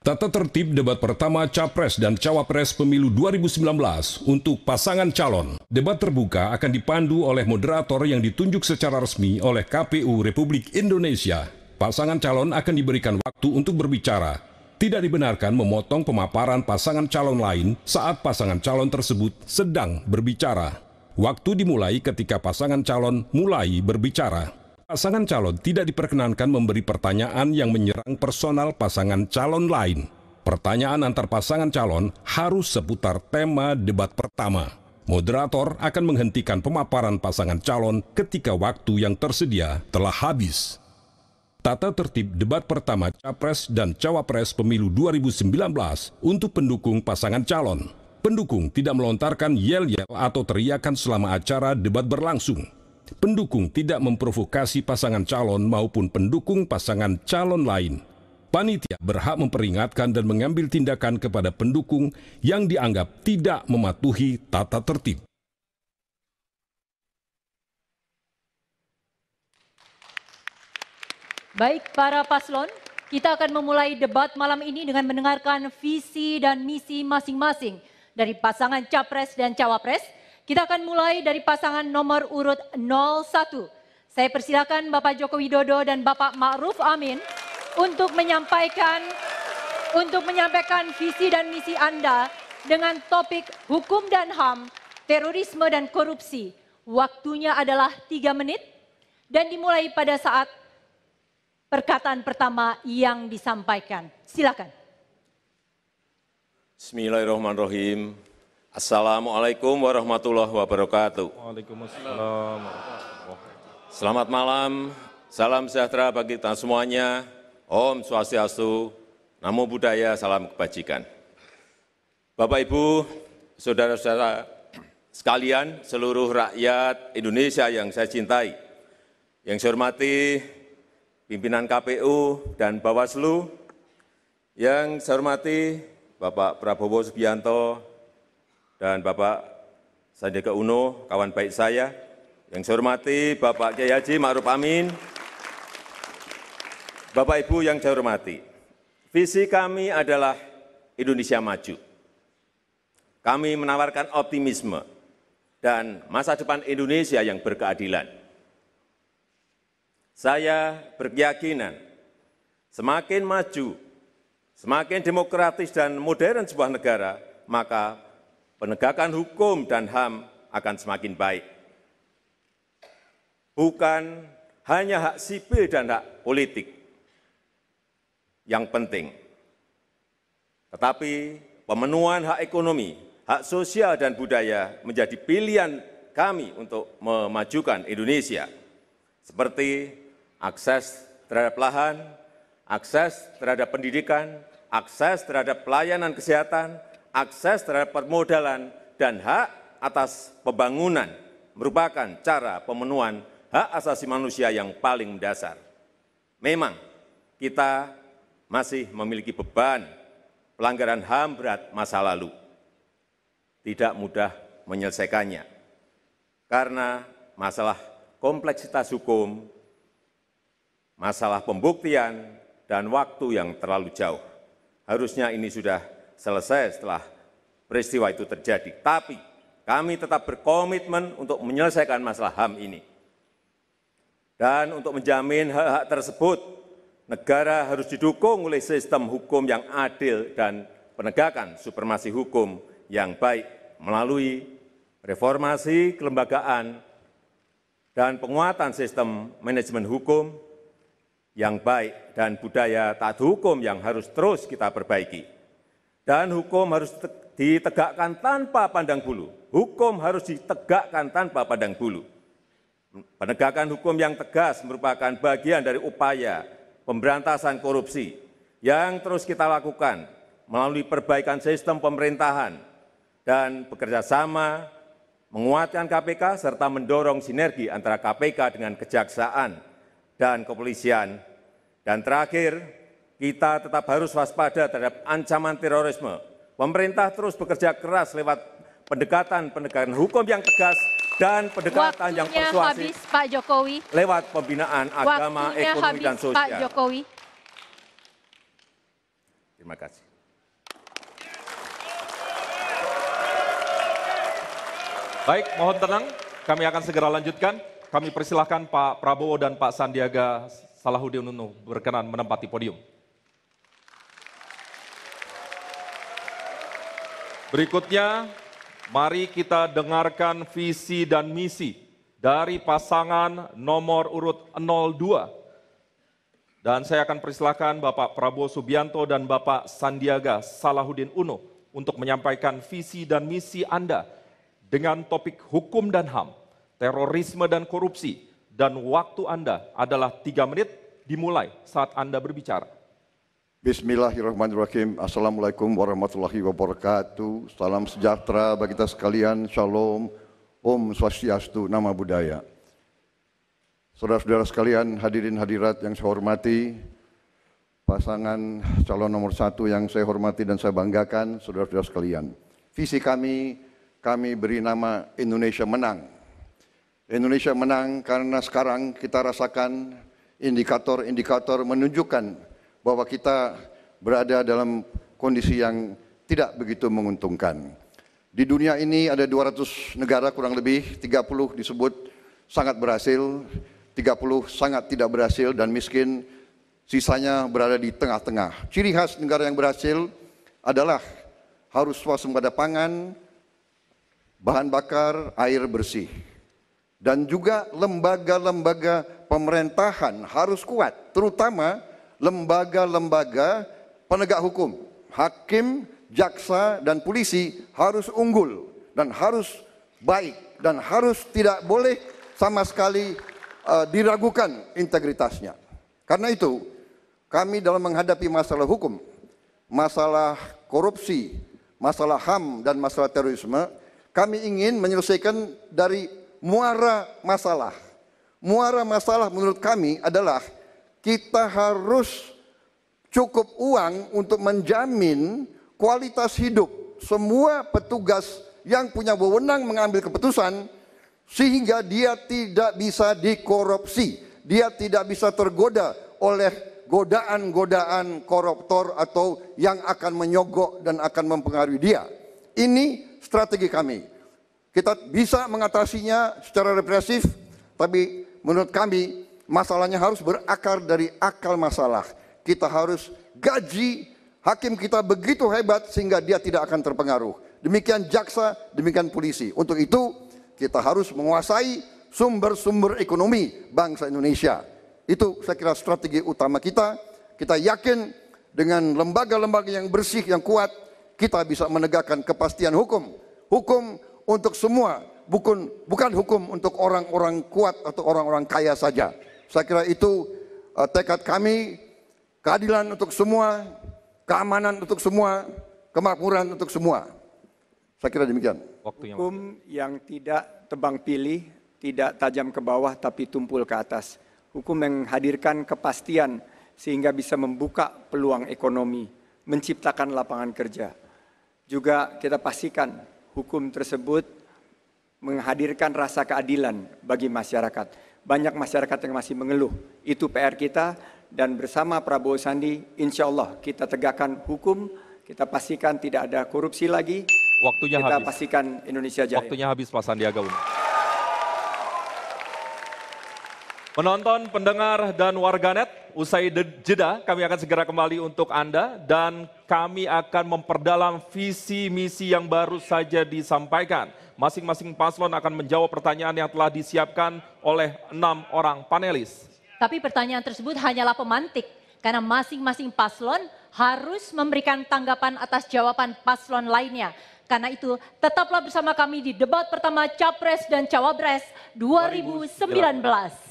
Tata tertib debat pertama Capres dan Cawapres Pemilu 2019 untuk pasangan calon. Debat terbuka akan dipandu oleh moderator yang ditunjuk secara resmi oleh KPU Republik Indonesia. Pasangan calon akan diberikan waktu untuk berbicara tidak dibenarkan memotong pemaparan pasangan calon lain saat pasangan calon tersebut sedang berbicara. Waktu dimulai ketika pasangan calon mulai berbicara. Pasangan calon tidak diperkenankan memberi pertanyaan yang menyerang personal pasangan calon lain. Pertanyaan antar pasangan calon harus seputar tema debat pertama. Moderator akan menghentikan pemaparan pasangan calon ketika waktu yang tersedia telah habis. Tata tertib debat pertama Capres dan Cawapres Pemilu 2019 untuk pendukung pasangan calon. Pendukung tidak melontarkan yel-yel atau teriakan selama acara debat berlangsung. Pendukung tidak memprovokasi pasangan calon maupun pendukung pasangan calon lain. Panitia berhak memperingatkan dan mengambil tindakan kepada pendukung yang dianggap tidak mematuhi tata tertib. Baik para paslon, kita akan memulai debat malam ini dengan mendengarkan visi dan misi masing-masing dari pasangan Capres dan Cawapres. Kita akan mulai dari pasangan nomor urut 01. Saya persilakan Bapak Joko Widodo dan Bapak Ma'ruf Amin untuk menyampaikan untuk menyampaikan visi dan misi Anda dengan topik hukum dan HAM, terorisme dan korupsi. Waktunya adalah tiga menit dan dimulai pada saat perkataan pertama yang disampaikan. Silakan. Bismillahirrahmanirrahim. Assalamualaikum warahmatullahi wabarakatuh. Waalaikumsalam. Selamat malam, salam sejahtera bagi kita semuanya. Om Swastiastu, Namo Buddhaya, salam kebajikan. Bapak Ibu, saudara-saudara sekalian, seluruh rakyat Indonesia yang saya cintai, yang saya hormati pimpinan kpu dan Bawaslu, yang saya hormati Bapak Prabowo Subianto dan Bapak Sandiaga Uno, kawan baik saya, yang saya hormati Bapak Kiai Haji Ma'ruf Amin, Bapak Ibu yang saya hormati, visi kami adalah Indonesia maju. Kami menawarkan optimisme dan masa depan Indonesia yang berkeadilan. Saya berkeyakinan semakin maju, semakin demokratis dan modern sebuah negara, maka penegakan hukum dan HAM akan semakin baik. Bukan hanya hak sipil dan hak politik yang penting, tetapi pemenuhan hak ekonomi, hak sosial dan budaya menjadi pilihan kami untuk memajukan Indonesia. Seperti akses terhadap lahan, akses terhadap pendidikan, akses terhadap pelayanan kesehatan, akses terhadap permodalan, dan hak atas pembangunan merupakan cara pemenuhan hak asasi manusia yang paling mendasar. Memang kita masih memiliki beban pelanggaran HAM berat masa lalu. Tidak mudah menyelesaikannya. Karena masalah kompleksitas hukum masalah pembuktian, dan waktu yang terlalu jauh. Harusnya ini sudah selesai setelah peristiwa itu terjadi. Tapi kami tetap berkomitmen untuk menyelesaikan masalah HAM ini. Dan untuk menjamin hak-hak tersebut, negara harus didukung oleh sistem hukum yang adil dan penegakan supremasi hukum yang baik melalui reformasi kelembagaan dan penguatan sistem manajemen hukum yang baik dan budaya taat hukum yang harus terus kita perbaiki. Dan hukum harus ditegakkan tanpa pandang bulu. Hukum harus ditegakkan tanpa pandang bulu. Penegakan hukum yang tegas merupakan bagian dari upaya pemberantasan korupsi yang terus kita lakukan melalui perbaikan sistem pemerintahan dan bekerjasama menguatkan KPK serta mendorong sinergi antara KPK dengan kejaksaan dan kepolisian. Dan terakhir, kita tetap harus waspada terhadap ancaman terorisme. Pemerintah terus bekerja keras lewat pendekatan pendekatan hukum yang tegas dan pendekatan Waktunya yang persuasif habis, Pak Jokowi. lewat pembinaan agama, ekonomi habis, dan sosial. Pak Jokowi. Terima kasih. Baik, mohon tenang. Kami akan segera lanjutkan kami persilahkan Pak Prabowo dan Pak Sandiaga Salahuddin Uno berkenan menempati podium. Berikutnya, mari kita dengarkan visi dan misi dari pasangan nomor urut 02. Dan saya akan persilahkan Bapak Prabowo Subianto dan Bapak Sandiaga Salahuddin Uno untuk menyampaikan visi dan misi Anda dengan topik hukum dan HAM terorisme dan korupsi, dan waktu Anda adalah 3 menit dimulai saat Anda berbicara. Bismillahirrahmanirrahim. Assalamualaikum warahmatullahi wabarakatuh. Salam sejahtera bagi kita sekalian. Shalom. Om Swastiastu. Nama budaya. Saudara-saudara sekalian, hadirin hadirat yang saya hormati, pasangan calon nomor satu yang saya hormati dan saya banggakan, saudara-saudara sekalian. Visi kami, kami beri nama Indonesia Menang Indonesia menang karena sekarang kita rasakan indikator-indikator menunjukkan bahwa kita berada dalam kondisi yang tidak begitu menguntungkan. Di dunia ini ada 200 negara kurang lebih, 30 disebut sangat berhasil, 30 sangat tidak berhasil dan miskin, sisanya berada di tengah-tengah. Ciri khas negara yang berhasil adalah harus swasembada pangan, bahan bakar, air bersih dan juga lembaga-lembaga pemerintahan harus kuat, terutama lembaga-lembaga penegak hukum, hakim, jaksa, dan polisi harus unggul dan harus baik dan harus tidak boleh sama sekali uh, diragukan integritasnya. Karena itu, kami dalam menghadapi masalah hukum, masalah korupsi, masalah HAM dan masalah terorisme, kami ingin menyelesaikan dari muara masalah. Muara masalah menurut kami adalah kita harus cukup uang untuk menjamin kualitas hidup semua petugas yang punya wewenang mengambil keputusan sehingga dia tidak bisa dikorupsi, dia tidak bisa tergoda oleh godaan-godaan koruptor atau yang akan menyogok dan akan mempengaruhi dia. Ini strategi kami. Kita bisa mengatasinya secara represif, tapi menurut kami masalahnya harus berakar dari akal masalah. Kita harus gaji hakim kita begitu hebat sehingga dia tidak akan terpengaruh. Demikian jaksa, demikian polisi. Untuk itu kita harus menguasai sumber-sumber ekonomi bangsa Indonesia. Itu saya kira strategi utama kita. Kita yakin dengan lembaga-lembaga yang bersih, yang kuat, kita bisa menegakkan kepastian hukum. Hukum untuk semua, bukan bukan hukum untuk orang-orang kuat atau orang-orang kaya saja. Saya kira itu uh, tekad kami, keadilan untuk semua, keamanan untuk semua, kemakmuran untuk semua. Saya kira demikian. Waktunya hukum yang tidak tebang pilih, tidak tajam ke bawah tapi tumpul ke atas. Hukum yang menghadirkan kepastian sehingga bisa membuka peluang ekonomi, menciptakan lapangan kerja. Juga kita pastikan hukum tersebut menghadirkan rasa keadilan bagi masyarakat. Banyak masyarakat yang masih mengeluh. Itu PR kita dan bersama Prabowo Sandi insya Allah kita tegakkan hukum, kita pastikan tidak ada korupsi lagi. Waktunya kita habis. pastikan Indonesia jaya. Waktunya habis Pak Sandiaga Uno. Penonton, pendengar, dan warganet, usai jeda kami akan segera kembali untuk Anda dan kami akan memperdalam visi misi yang baru saja disampaikan. Masing-masing paslon akan menjawab pertanyaan yang telah disiapkan oleh enam orang panelis. Tapi pertanyaan tersebut hanyalah pemantik karena masing-masing paslon harus memberikan tanggapan atas jawaban paslon lainnya. Karena itu, tetaplah bersama kami di debat pertama Capres dan Cawapres 2019. 2019.